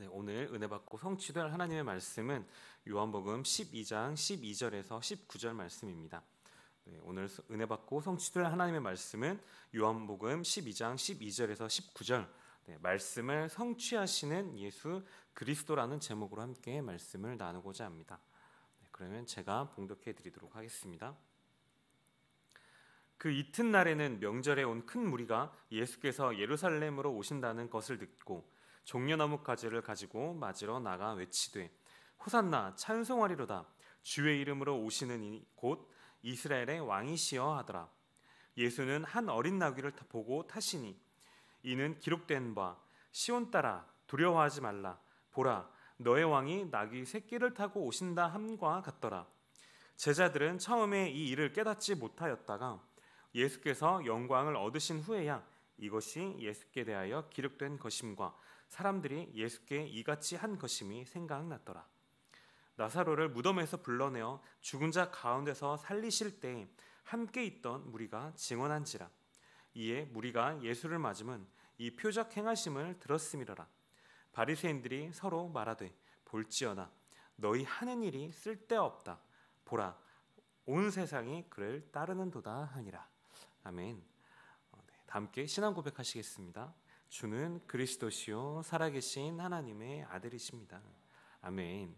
네, 오늘 은혜 받고 성취될 하나님의 말씀은 요한복음 12장 12절에서 19절 말씀입니다. 네, 오늘 은혜 받고 성취될 하나님의 말씀은 요한복음 12장 12절에서 19절 네, 말씀을 성취하시는 예수 그리스도라는 제목으로 함께 말씀을 나누고자 합니다. 네, 그러면 제가 봉독해 드리도록 하겠습니다. 그 이튿날에는 명절에 온 큰 무리가 예수께서 예루살렘으로 오신다는 것을 듣고 종려나무 가지를 가지고 맞으러 나가 외치되 호산나 찬송하리로다 주의 이름으로 오시는 이 곧 이스라엘의 왕이시여 하더라 예수는 한 어린 나귀를 보고 타시니 이는 기록된 바 시온 따라 두려워하지 말라 보라 너의 왕이 나귀 새끼를 타고 오신다 함과 같더라 제자들은 처음에 이 일을 깨닫지 못하였다가 예수께서 영광을 얻으신 후에야 이것이 예수께 대하여 기록된 것임과 사람들이 예수께 이같이 한 것임이 생각났더라. 나사로를 무덤에서 불러내어 죽은 자 가운데서 살리실 때 함께 있던 무리가 증언한지라. 이에 무리가 예수를 맞으면이 표적 행하심을 들었음이라 바리새인들이 서로 말하되 볼지어다 너희 하는 일이 쓸데없다. 보라 온 세상이 그를 따르는도다 하니라. 아멘. 어, 네, 다 함께 신앙 고백하시겠습니다. 주는 그리스도시요 살아계신 하나님의 아들이십니다. 아멘.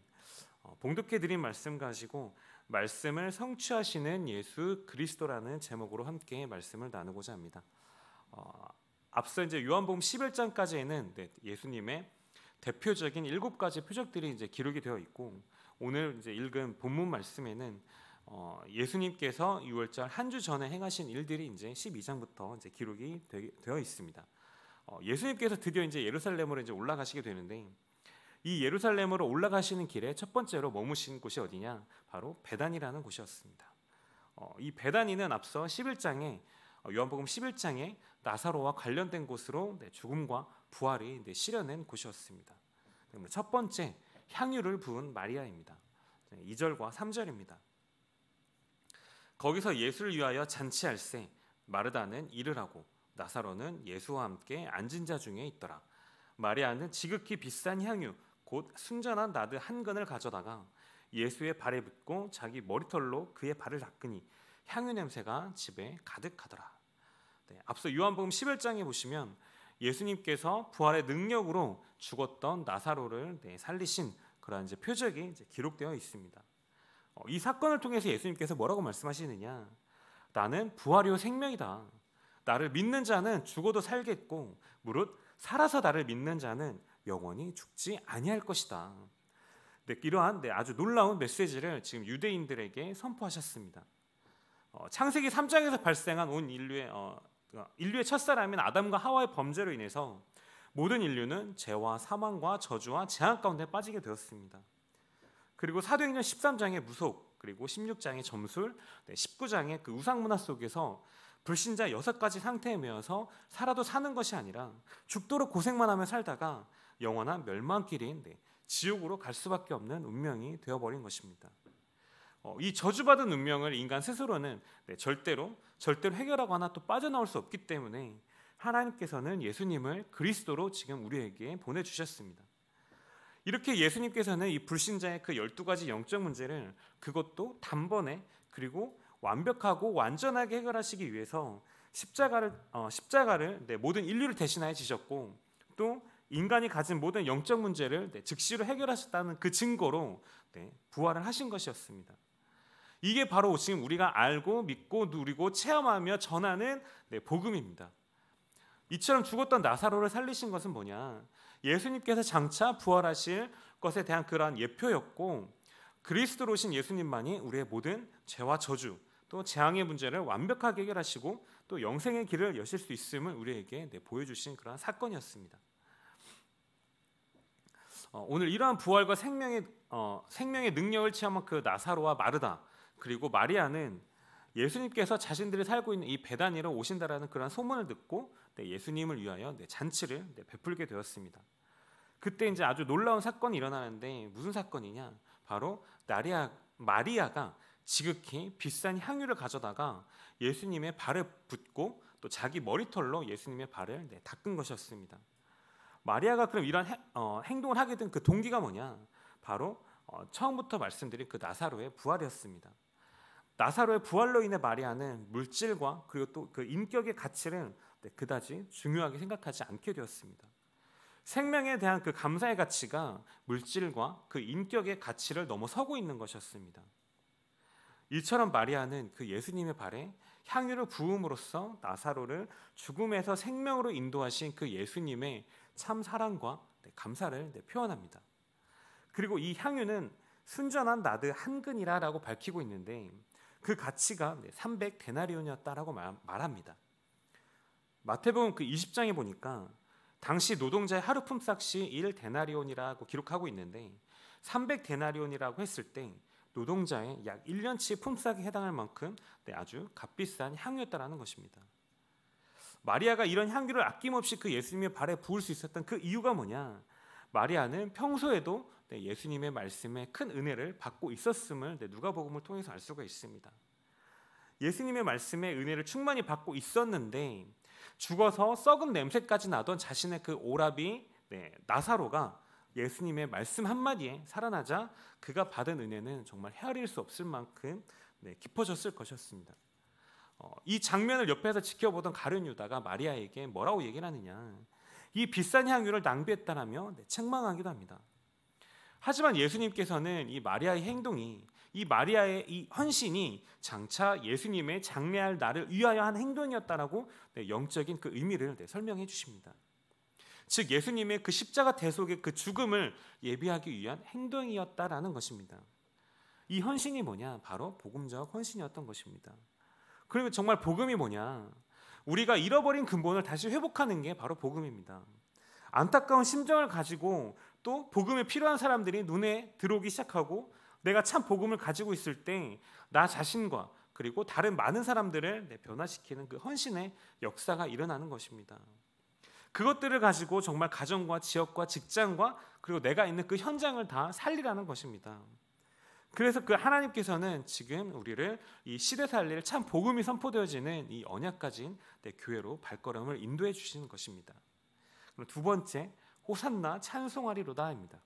어, 봉독해 드린 말씀 가지고 말씀을 성취하시는 예수 그리스도라는 제목으로 함께 말씀을 나누고자 합니다. 어, 앞서 이제 요한복음 11장까지에는 네, 예수님의 대표적인 일곱 가지 표적들이 이제 기록이 되어 있고 오늘 이제 읽은 본문 말씀에는 어, 예수님께서 6월절 한 주 전에 행하신 일들이 이제 12장부터 이제 기록이 되, 어 있습니다. 어, 예수님께서 드디어 이제 예루살렘으로 이제 올라가시게 되는데 이 예루살렘으로 올라가시는 길에 첫 번째로 머무신 곳이 어디냐? 바로 베단이라는 곳이었습니다. 어, 이 베단이는 앞서 11장에 어, 요한복음 11장에 나사로와 관련된 곳으로 네, 죽음과 부활이 네, 실현된 곳이었습니다. 첫 번째 향유를 부은 마리아입니다. 2절과 3절입니다. 거기서 예수를 위하여 잔치할세 마르다는 일을 하고 나사로는 예수와 함께 앉은 자 중에 있더라. 마리아는 지극히 비싼 향유 곧 순전한 나드 한 근을 가져다가 예수의 발에 붓고 자기 머리털로 그의 발을 닦으니 향유 냄새가 집에 가득하더라. 네, 앞서 요한복음 11장에 보시면 예수님께서 부활의 능력으로 죽었던 나사로를 네, 살리신 그러한 이제 표적이 이제 기록되어 있습니다. 어, 이 사건을 통해서 예수님께서 뭐라고 말씀하시느냐? 나는 부활이요 생명이다. 나를 믿는 자는 죽어도 살겠고 무릇 살아서 나를 믿는 자는 영원히 죽지 아니할 것이다. 네, 이러한 네, 아주 놀라운 메시지를 지금 유대인들에게 선포하셨습니다. 어, 창세기 3장에서 발생한 온 인류의 어, 그러니까 인류의 첫 사람인 아담과 하와의 범죄로 인해서 모든 인류는 죄와 사망과 저주와 재앙 가운데 빠지게 되었습니다. 그리고 사도행전 13장의 무속 그리고 16장의 점술, 19장의 그 우상 문화 속에서 불신자 여섯 가지 상태에 매여서 살아도 사는 것이 아니라 죽도록 고생만 하며 살다가 영원한 멸망길인 네, 지옥으로 갈 수밖에 없는 운명이 되어버린 것입니다. 어, 이 저주받은 운명을 인간 스스로는 네, 절대로 절대로 해결하거나 또 빠져나올 수 없기 때문에 하나님께서는 예수님을 그리스도로 지금 우리에게 보내주셨습니다. 이렇게 예수님께서는 이 불신자의 그 열두 가지 영적 문제를 그것도 단번에 그리고 완벽하고 완전하게 해결하시기 위해서 십자가를 어, 십자가를 네, 모든 인류를 대신하여 지셨고 또 인간이 가진 모든 영적 문제를 네, 즉시로 해결하셨다는 그 증거로 네, 부활을 하신 것이었습니다. 이게 바로 지금 우리가 알고 믿고 누리고 체험하며 전하는 네, 복음입니다. 이처럼 죽었던 나사로를 살리신 것은 뭐냐? 예수님께서 장차 부활하실 것에 대한 그러한 예표였고 그리스도로신 예수님만이 우리의 모든 죄와 저주 또 재앙의 문제를 완벽하게 해결하시고 또 영생의 길을 여실 수 있음을 우리에게 네, 보여주신 그러한 사건이었습니다. 어, 오늘 이러한 부활과 생명의 어, 생명의 능력을 체험한 그 나사로와 마르다 그리고 마리아는 예수님께서 자신들이 살고 있는 이 베단이로 오신다라는 그러한 소문을 듣고 네, 예수님을 위하여 네, 잔치를 네, 베풀게 되었습니다. 그때 이제 아주 놀라운 사건이 일어나는데 무슨 사건이냐? 바로 나리아 마리아가 지극히 비싼 향유를 가져다가 예수님의 발을 붓고 또 자기 머리털로 예수님의 발을 닦은 것이었습니다. 마리아가 그럼 이런 어, 행동을 하게 된 그 동기가 뭐냐? 바로 어, 처음부터 말씀드린 그 나사로의 부활이었습니다. 나사로의 부활로 인해 마리아는 물질과 그리고 또그 인격의 가치를 네, 그다지 중요하게 생각하지 않게 되었습니다. 생명에 대한 그 감사의 가치가 물질과 그 인격의 가치를 넘어서고 있는 것이었습니다. 이처럼 마리아는 그 예수님의 발에 향유를 부음으로써 나사로를 죽음에서 생명으로 인도하신 그 예수님의 참 사랑과 네, 감사를 네, 표현합니다. 그리고 이 향유는 순전한 나드 한근이라라고 밝히고 있는데 그 가치가 300데나리온이었다라고 말합니다. 마태복음 그 20장에 보니까 당시 노동자의 하루 품삯이 1데나리온이라고 기록하고 있는데 300데나리온이라고 했을 때 노동자의 약 1년치 품삯에 해당할 만큼 네, 아주 값비싼 향유였다라는 것입니다. 마리아가 이런 향기를 아낌없이 그 예수님의 발에 부을 수 있었던 그 이유가 뭐냐? 마리아는 평소에도 네, 예수님의 말씀에 큰 은혜를 받고 있었음을 네, 누가복음을 통해서 알 수가 있습니다. 예수님의 말씀에 은혜를 충만히 받고 있었는데 죽어서 썩은 냄새까지 나던 자신의 그 오라비 네, 나사로가 예수님의 말씀 한마디에 살아나자 그가 받은 은혜는 정말 헤아릴 수 없을 만큼 네, 깊어졌을 것이었습니다. 어, 이 장면을 옆에서 지켜보던 가룟 유다가 마리아에게 뭐라고 얘기를 하느냐 이 비싼 향유를 낭비했다라며 네, 책망하기도 합니다. 하지만 예수님께서는 이 마리아의 행동이 이 마리아의 이 헌신이 장차 예수님의 장례할 날을 위하여 한 행동이었다라고 네, 영적인 그 의미를 네, 설명해 주십니다. 즉 예수님의 그 십자가 대속의 그 죽음을 예비하기 위한 행동이었다라는 것입니다. 이 헌신이 뭐냐? 바로 복음적 헌신이었던 것입니다. 그리고 정말 복음이 뭐냐? 우리가 잃어버린 근본을 다시 회복하는 게 바로 복음입니다. 안타까운 심정을 가지고 또 복음에 필요한 사람들이 눈에 들어오기 시작하고 내가 참 복음을 가지고 있을 때 나 자신과 그리고 다른 많은 사람들을 변화시키는 그 헌신의 역사가 일어나는 것입니다. 그것들을 가지고 정말 가정과 지역과 직장과 그리고 내가 있는 그 현장을 다 살리라는 것입니다. 그래서 그 하나님께서는 지금 우리를 이 시대 살릴 참 복음이 선포되어지는 이 언약 가진 교회로 발걸음을 인도해 주시는 것입니다. 그럼 두 번째 호산나 찬송하리로다입니다.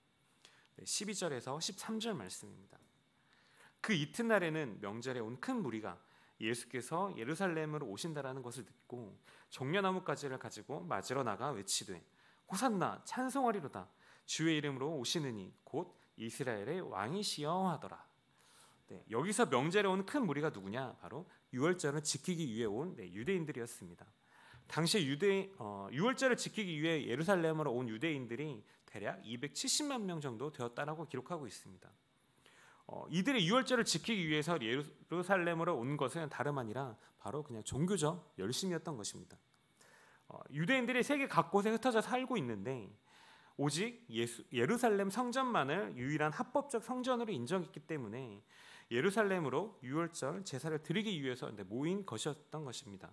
12절에서 13절 말씀입니다. 그 이튿날에는 명절에 온 큰 무리가 예수께서 예루살렘으로 오신다라는 것을 듣고 종려나무 가지를 가지고 맞으러 나가 외치되 호산나 찬송하리로다 주의 이름으로 오시느니 곧 이스라엘의 왕이시여 하더라. 네, 여기서 명절에 온 큰 무리가 누구냐? 바로 유월절을 지키기 위해 온 네, 유대인들이었습니다. 당시 유대 어, 유월절을 지키기 위해 예루살렘으로 온 유대인들이 대략 270만 명 정도 되었다라고 기록하고 있습니다. 어, 이들의 유월절을 지키기 위해서 예루살렘으로 온 것은 다름 아니라 바로 그냥 종교적 열심이었던 것입니다. 어, 유대인들이 세계 각곳에 흩어져 살고 있는데 오직 예수, 예루살렘 성전만을 유일한 합법적 성전으로 인정했기 때문에 예루살렘으로 유월절 제사를 드리기 위해서 모인 것이었던 것입니다.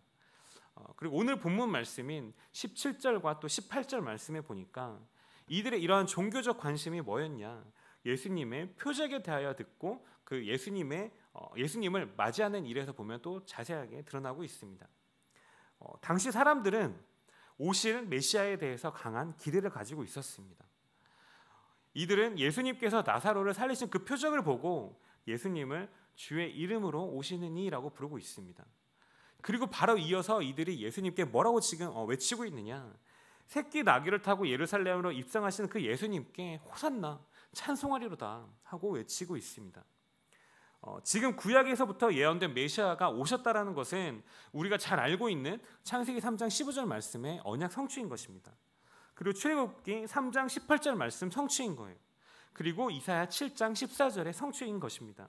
어, 그리고 오늘 본문 말씀인 17절과 또 18절 말씀에 보니까 이들의 이러한 종교적 관심이 뭐였냐? 예수님의 표적에 대하여 듣고 그 예수님의 어, 예수님을 맞이하는 일에서 보면 또 자세하게 드러나고 있습니다. 어, 당시 사람들은 오실 메시아에 대해서 강한 기대를 가지고 있었습니다. 이들은 예수님께서 나사로를 살리신 그 표적을 보고 예수님을 주의 이름으로 오시는 이라고 부르고 있습니다. 그리고 바로 이어서 이들이 예수님께 뭐라고 지금 어, 외치고 있느냐? 새끼 나귀를 타고 예루살렘으로 입성하시는그 예수님께 호산나 찬송하리로다 하고 외치고 있습니다. 어, 지금 구약에서부터 예언된 메시아가 오셨다라는 것은 우리가 잘 알고 있는 창세기 3장 15절 말씀의 언약 성취인 것입니다. 그리고 출애굽기 3장 18절 말씀 성취인 거예요. 그리고 이사야 7장 14절의 성취인 것입니다.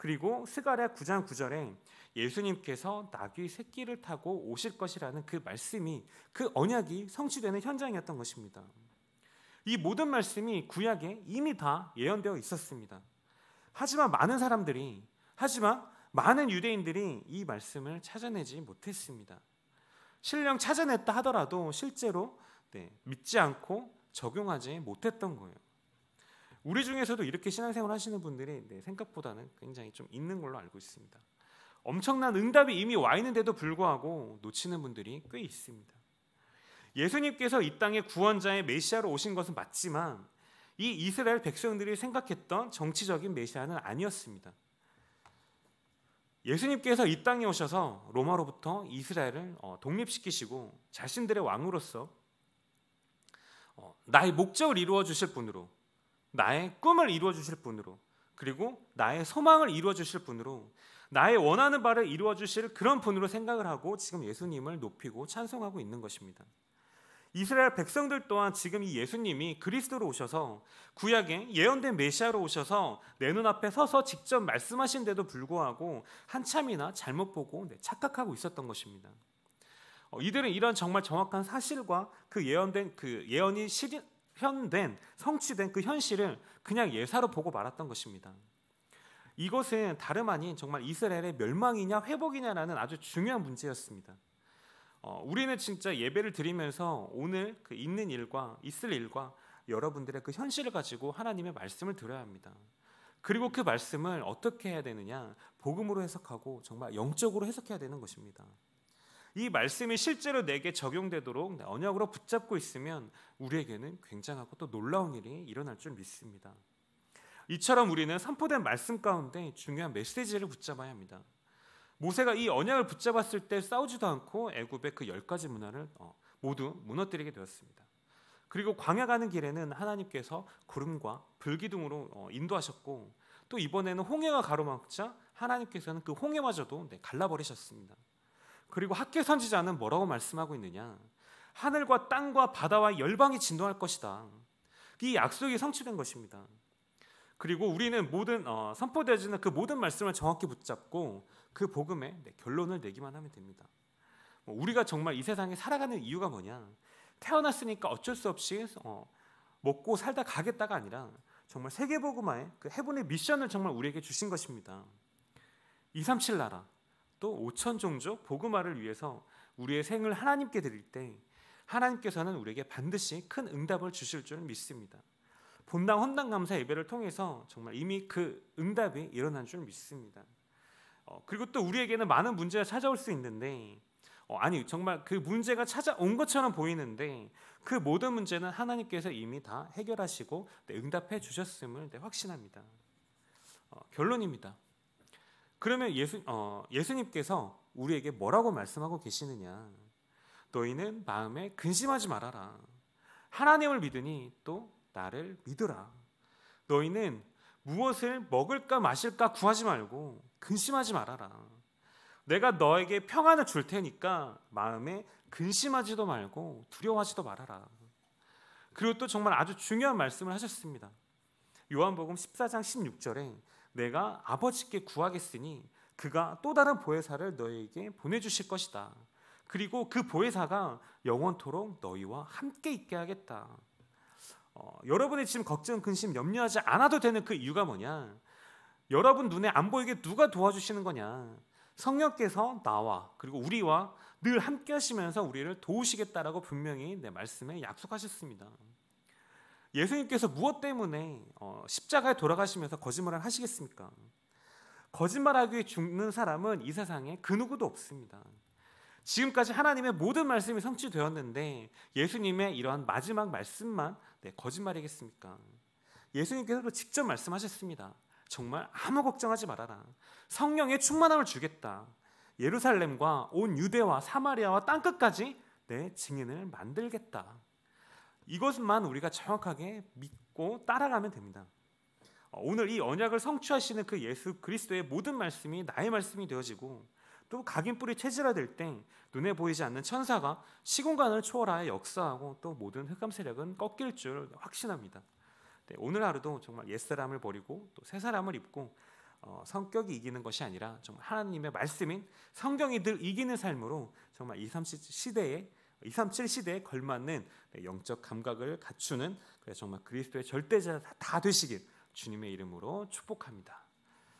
그리고 스가랴 9장 9절에 예수님께서 나귀 새끼를 타고 오실 것이라는 그 말씀이 그 언약이 성취되는 현장이었던 것입니다. 이 모든 말씀이 구약에 이미 다 예언되어 있었습니다. 하지만 많은 사람들이 하지만 많은 유대인들이 이 말씀을 찾아내지 못했습니다. 신령 찾아냈다 하더라도 실제로 네, 믿지 않고 적용하지 못했던 거예요. 우리 중에서도 이렇게 신앙생활 하시는 분들이 네, 생각보다는 굉장히 좀 있는 걸로 알고 있습니다. 엄청난 응답이 이미 와 있는데도 불구하고 놓치는 분들이 꽤 있습니다. 예수님께서 이 땅에 구원자의 메시아로 오신 것은 맞지만 이 이스라엘 백성들이 생각했던 정치적인 메시아는 아니었습니다. 예수님께서 이 땅에 오셔서 로마로부터 이스라엘을 어, 독립시키시고 자신들의 왕으로서 어, 나의 목적을 이루어 주실 분으로 나의 꿈을 이루어 주실 분으로 그리고 나의 소망을 이루어 주실 분으로 나의 원하는 바를 이루어 주실 그런 분으로 생각을 하고 지금 예수님을 높이고 찬송하고 있는 것입니다. 이스라엘 백성들 또한 지금 이 예수님이 그리스도로 오셔서 구약에 예언된 메시아로 오셔서 내 눈앞에 서서 직접 말씀하신데도 불구하고 한참이나 잘못 보고 네, 착각하고 있었던 것입니다. 어, 이들은 이런 정말 정확한 사실과 그 예언된 그 예언이 실인 현된, 성취된 그 현실을 그냥 예사로 보고 말았던 것입니다. 이것은 다름 아닌 정말 이스라엘의 멸망이냐 회복이냐라는 아주 중요한 문제였습니다. 어, 우리는 진짜 예배를 드리면서 오늘 그 있는 일과 있을 일과 여러분들의 그 현실을 가지고 하나님의 말씀을 들어야 합니다. 그리고 그 말씀을 어떻게 해야 되느냐? 복음으로 해석하고 정말 영적으로 해석해야 되는 것입니다. 이 말씀이 실제로 내게 적용되도록 언약으로 붙잡고 있으면 우리에게는 굉장하고 또 놀라운 일이 일어날 줄 믿습니다. 이처럼 우리는 선포된 말씀 가운데 중요한 메시지를 붙잡아야 합니다. 모세가 이 언약을 붙잡았을 때 싸우지도 않고 애굽의 그 열 가지 문화를 어, 모두 무너뜨리게 되었습니다. 그리고 광야 가는 길에는 하나님께서 구름과 불기둥으로 어, 인도하셨고 또 이번에는 홍해가 가로막자 하나님께서는 그 홍해마저도 네, 갈라버리셨습니다. 그리고 학계 선지자는 뭐라고 말씀하고 있느냐? 하늘과 땅과 바다와 열방이 진동할 것이다. 이 약속이 성취된 것입니다. 그리고 우리는 모든 어, 선포되어지는 그 모든 말씀을 정확히 붙잡고 그 복음의 네, 결론을 내기만 하면 됩니다. 뭐 우리가 정말 이 세상에 살아가는 이유가 뭐냐? 태어났으니까 어쩔 수 없이 어, 먹고 살다 가겠다가 아니라 정말 세계복음화의 그 해본의 미션을 정말 우리에게 주신 것입니다. 237 나라 또5천 종족 복음마를 위해서 우리의 생을 하나님께 드릴 때 하나님께서는 우리에게 반드시 큰 응답을 주실 줄 믿습니다. 본당 헌당 감사 예배를 통해서 정말 이미 그 응답이 일어난 줄 믿습니다. 어, 그리고 또 우리에게는 많은 문제가 찾아올 수 있는데 어, 아니 정말 그 문제가 찾아온 것처럼 보이는데 그 모든 문제는 하나님께서 이미 다 해결하시고 네, 응답해 주셨음을 네, 확신합니다. 어, 결론입니다. 그러면 예수, 어, 예수님께서 우리에게 뭐라고 말씀하고 계시느냐? 너희는 마음에 근심하지 말아라. 하나님을 믿으니 또 나를 믿으라. 너희는 무엇을 먹을까 마실까 구하지 말고 근심하지 말아라. 내가 너에게 평안을 줄 테니까 마음에 근심하지도 말고 두려워하지도 말아라. 그리고 또 정말 아주 중요한 말씀을 하셨습니다. 요한복음 14장 16절에 내가 아버지께 구하겠으니 그가 또 다른 보혜사를 너희에게 보내주실 것이다. 그리고 그 보혜사가 영원토록 너희와 함께 있게 하겠다. 어, 여러분의 지금 걱정, 근심, 염려하지 않아도 되는 그 이유가 뭐냐? 여러분 눈에 안 보이게 누가 도와주시는 거냐? 성령께서 나와 그리고 우리와 늘 함께 하시면서 우리를 도우시겠다라고 분명히 내 말씀에 약속하셨습니다. 예수님께서 무엇 때문에 어, 십자가에 돌아가시면서 거짓말을 하시겠습니까? 거짓말하기에 죽는 사람은 이 세상에 그 누구도 없습니다. 지금까지 하나님의 모든 말씀이 성취되었는데 예수님의 이러한 마지막 말씀만 네, 거짓말이겠습니까? 예수님께서도 직접 말씀하셨습니다. 정말 아무 걱정하지 말아라. 성령의 충만함을 주겠다. 예루살렘과 온 유대와 사마리아와 땅끝까지 내 증인을 만들겠다. 이것만 우리가 정확하게 믿고 따라가면 됩니다. 어, 오늘 이 언약을 성취하시는 그 예수 그리스도의 모든 말씀이 나의 말씀이 되어지고 또 각인 뿌리 체질화될 때 눈에 보이지 않는 천사가 시공간을 초월하여 역사하고 또 모든 흑암 세력은 꺾일 줄 확신합니다. 네, 오늘 하루도 정말 옛 사람을 버리고 또새 사람을 입고 어, 성격이 이기는 것이 아니라 정말 하나님의 말씀인 성경이 들 이기는 삶으로 정말 2, 3 시대에 237 시대에 걸맞는 네, 영적 감각을 갖추는 그래서 정말 그리스도의 절대자 다 되시길 주님의 이름으로 축복합니다.